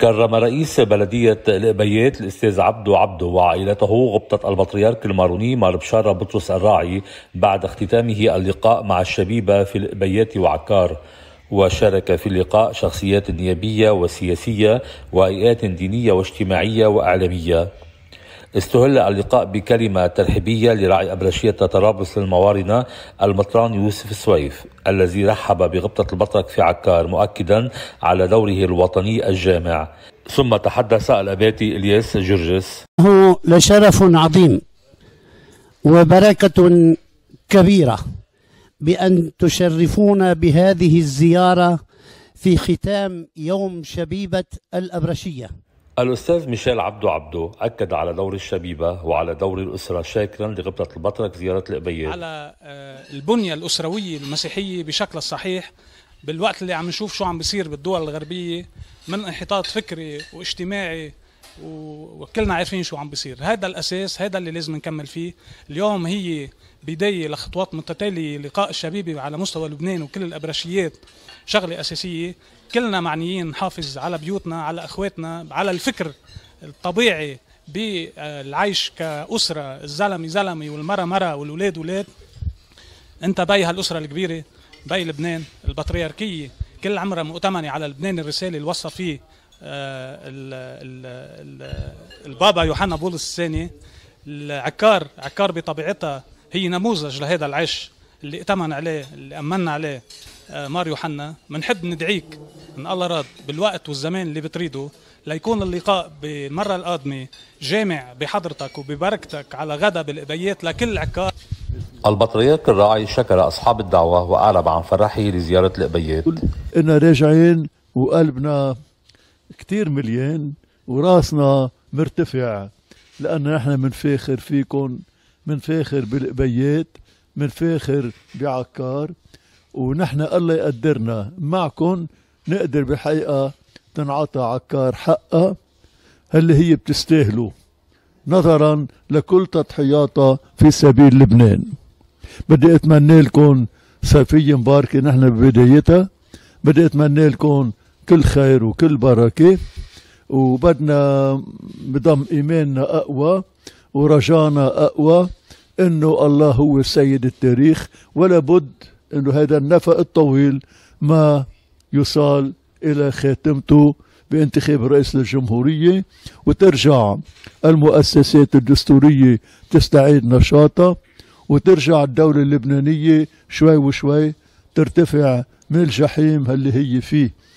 كرم رئيس بلدية الأبيات الأستاذ عبدو عبدو وعائلته غبطة البطريرك الماروني مار بشارة بطرس الراعي بعد اختتامه اللقاء مع الشبيبة في الأبيات وعكار وشارك في اللقاء شخصيات نيابية وسياسية وهيئات دينية واجتماعية وإعلامية استهل اللقاء بكلمة ترحيبية لراعي أبرشية طرابلس للموارنة المطران يوسف السويف الذي رحب بغبطة البطرك في عكار مؤكدا على دوره الوطني الجامع ثم تحدث الأباتي إلياس جرجس هو لشرف عظيم وبركة كبيرة بأن تشرفون بهذه الزيارة في ختام يوم شبيبة الأبرشية الأستاذ ميشيل عبدو عبدو أكد على دور الشبيبة وعلى دور الأسرة شاكرا لغبطة البطرك زيارة الأبيات على آه، البنية الأسروية المسيحية بشكل الصحيح بالوقت اللي عم نشوف شو عم بيصير بالدول الغربية من انحطاط فكري واجتماعي وكلنا عارفين شو عم بيصير هذا الاساس هذا اللي لازم نكمل فيه اليوم هي بدايه لخطوات متتاليه لقاء الشبيبه على مستوى لبنان وكل الابرشيات شغله اساسيه كلنا معنيين نحافظ على بيوتنا على اخواتنا على الفكر الطبيعي بالعيش كاسره الزلمه زلمه والمره مره والولاد ولاد انت بي هالاسره الكبيره بي لبنان البطريركيه كل عمرها مؤتمنه على لبنان الرساله اللي وصى فيه آه، البابا يوحنا بولس الثاني العكار عكار بطبيعتها هي نموذج لهذا العيش اللي اتمن عليه اللي امنا عليه آه، مار يوحنا بنحب ندعيك ان الله راد بالوقت والزمان اللي بتريده ليكون اللقاء بالمره القادمه جامع بحضرتك وببركتك على غدا بالقبيات لكل عكار البطريرك الراعي شكر اصحاب الدعوه واعرب عن فرحه لزياره القبيات انا راجعين وقلبنا كتير مليان وراسنا مرتفع لأن نحن منفاخر فيكم منفاخر بالقبيات منفاخر بعكار ونحن الله يقدرنا معكم نقدر بحقيقة تنعطى عكار حقها اللي هي بتستاهله نظرا لكل تضحياتها في سبيل لبنان بدي اتمنى لكم صيفية مباركة نحن ببدايتها بدي اتمنى لكم كل خير وكل بركة وبدنا بضم إيماننا أقوى ورجانا أقوى إنه الله هو سيد التاريخ ولا بد إنه هذا النفق الطويل ما يصال إلى خاتمته بانتخاب رئيس الجمهورية وترجع المؤسسات الدستورية تستعيد نشاطها وترجع الدولة اللبنانية شوي وشوي ترتفع من الجحيم اللي هي فيه